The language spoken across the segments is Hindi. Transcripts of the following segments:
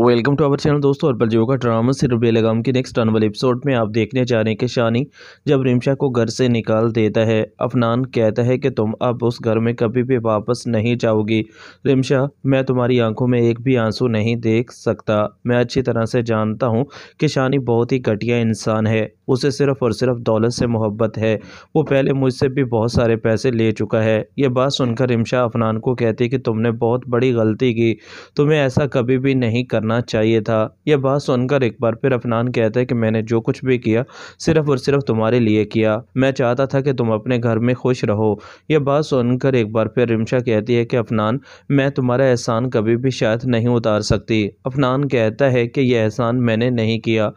वेलकम टू अवर चैनल दोस्तों और जियो का ड्रामा सिर्फ बेलगाम के नेक्स्ट आने वाले एपिसोड में आप देखने जा रहे हैं कि शानी जब रिमशा को घर से निकाल देता है अफनान कहता है कि तुम अब उस घर में कभी भी वापस नहीं जाओगी रिमशा मैं तुम्हारी आंखों में एक भी आंसू नहीं देख सकता मैं अच्छी तरह से जानता हूँ कि शानी बहुत ही घटिया इंसान है उसे सिर्फ और सिर्फ दौलत से मोहब्बत है वो पहले मुझसे भी बहुत सारे पैसे ले चुका है यह बात सुनकर रिमशा अफनान को कहती कि तुमने बहुत बड़ी गलती की तुम्हें ऐसा कभी भी नहीं करना चाहिए था यह बात सुनकर एक बार फिर अफनान कहता है कि मैंने जो कुछ भी किया सिर्फ और सिर्फ तुम्हारे लिए किया मैं चाहता था कि तुम अपने घर में खुश रहो यह बात सुनकर एक बार फिर रिमशा कहती है कि अफनान मैं तुम्हारा एहसान कभी भी शायद नहीं उतार सकती अफनान कहता है कि यह एहसान मैंने नहीं किया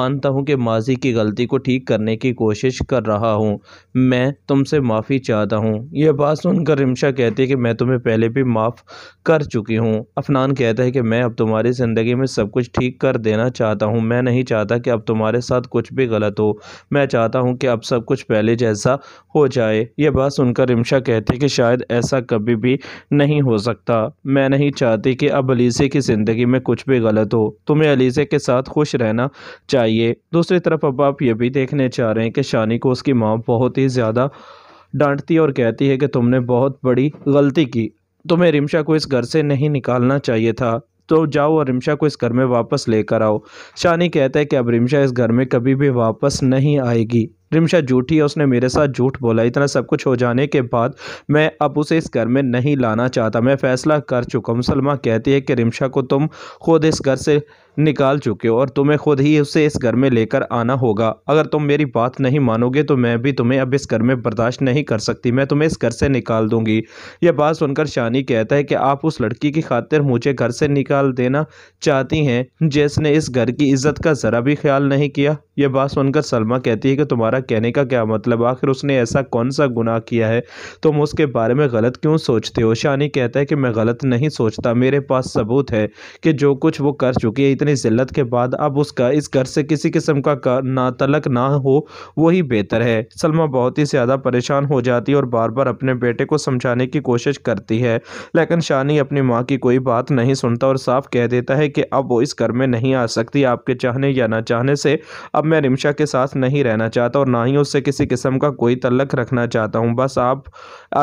मानता हूँ कि माजी की गलती को ठीक करने की कोशिश कर रहा हूँ मैं तुमसे माफ़ी चाहता हूँ यह बात सुनकर रिमशा कहती है कि मैं तुम्हें पहले भी माफ़ कर चुकी हूँ अफनान कहता है कि मैं अब तुम्हारी ज़िंदगी ज़िंदगी में सब कुछ ठीक कर देना चाहता हूँ मैं नहीं चाहता कि अब तुम्हारे साथ कुछ भी गलत हो मैं चाहता हूँ कि अब सब कुछ पहले जैसा हो जाए यह बात सुनकर रिमशा कहती कि शायद ऐसा कभी भी नहीं हो सकता मैं नहीं चाहती कि अब अलीसे की ज़िंदगी में कुछ भी गलत हो तुम्हें अलीसे के साथ खुश रहना चाहिए दूसरी तरफ अब आप ये भी देखने चाह रहे हैं कि शानी को उसकी माँ बहुत ही ज़्यादा डांटती और कहती है कि तुमने बहुत बड़ी गलती की तुम्हें रिमशा को इस घर से नहीं निकालना चाहिए था तो जाओ और रिमशा को इस घर में वापस लेकर आओ शानी कहता है कि अब रिमशा इस घर में कभी भी वापस नहीं आएगी रिमशा झूठी है उसने मेरे साथ झूठ बोला इतना सब कुछ हो जाने के बाद मैं अब उसे इस घर में नहीं लाना चाहता मैं फ़ैसला कर चुका हूँ सलमा कहती है कि रिमशा को तुम खुद इस घर से निकाल चुके हो और तुम्हें खुद ही उसे इस घर में लेकर आना होगा अगर तुम मेरी बात नहीं मानोगे तो मैं भी तुम्हें अब इस घर में बर्दाश्त नहीं कर सकती मैं तुम्हें इस घर से निकाल दूंगी यह बात सुनकर शानी कहता है कि आप उस लड़की की खातिर मुझे घर से निकाल देना चाहती हैं जिसने इस घर की इज्जत का ज़रा भी ख्याल नहीं किया यह बात सुनकर सलमा कहती है कि तुम्हारा कहने का क्या मतलब आखिर उसने ऐसा कौन सा गुनाह किया है तुम उसके बारे में गलत क्यों सोचते हो शानी कहता है कि मैं गलत नहीं सोचता मेरे पास सबूत है कि जो कुछ वो कर चुकी है इतनी जिल्लत के बाद अब उसका इस घर से किसी किस्म का ना तलक ना हो वही बेहतर है सलमा बहुत ही ज़्यादा परेशान हो जाती है और बार बार अपने बेटे को समझाने की कोशिश करती है लेकिन शानी अपनी माँ की कोई बात नहीं सुनता और साफ कह देता है कि अब वो इस घर में नहीं आ सकती आपके चाहने या ना चाहने से अब मैं रिमशा के साथ नहीं रहना चाहता और ना ही उससे किसी किस्म का कोई तल्लक रखना चाहता हूँ बस आप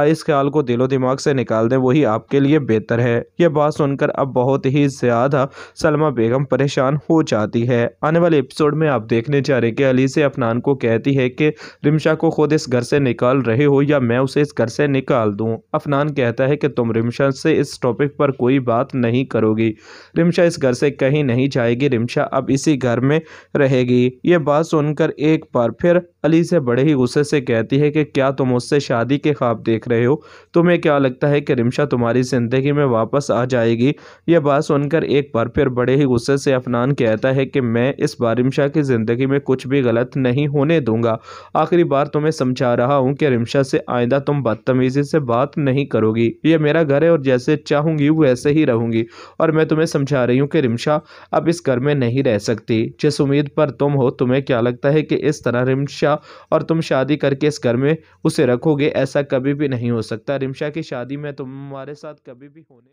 इस ख्याल को दिलो दिमाग से निकाल दें वही आपके लिए बेहतर है यह बात सुनकर अब बहुत ही ज़्यादा सलमा बेगम परेशान हो जाती है आने वाले एपिसोड में आप देखने जा रहे कि अली से अफनान को कहती है कि रिमशा को खुद इस घर से निकाल रहे हो या मैं उसे इस घर से निकाल दूँ अफनान कहता है कि तुम रिमशा से इस टॉपिक पर कोई बात नहीं करोगी रिमशा इस घर से कहीं नहीं जाएगी रिमशा अब इसी घर में रहेगी ये बात सुनकर एक बार फिर अली से बड़े ही गुस्से से कहती है कि क्या तुम उससे शादी के ख्वाब देख रहे हो तुम्हें क्या लगता है कि रिमशा तुम्हारी ज़िंदगी में वापस आ जाएगी यह बात सुनकर एक बार फिर बड़े ही गुस्से से अफनान कहता है कि मैं इस बार रिमशा की ज़िंदगी में कुछ भी गलत नहीं होने दूंगा आखिरी बार तुम्हें समझा रहा हूँ कि रिमशा से आइंदा तुम बदतमीज़ी से बात नहीं करोगी ये मेरा घर है और जैसे चाहूँगी वैसे ही रहूँगी और मैं तुम्हें समझा रही हूँ कि रिमशा अब इस घर में नहीं रह सकती जिस उम्मीद पर तुम हो तुम्हें क्या लगता है कि इस तरह रिमशा रिमशा और तुम शादी करके इस घर में उसे रखोगे ऐसा कभी भी नहीं हो सकता रिमशा की शादी में तुम्हारे साथ कभी भी होने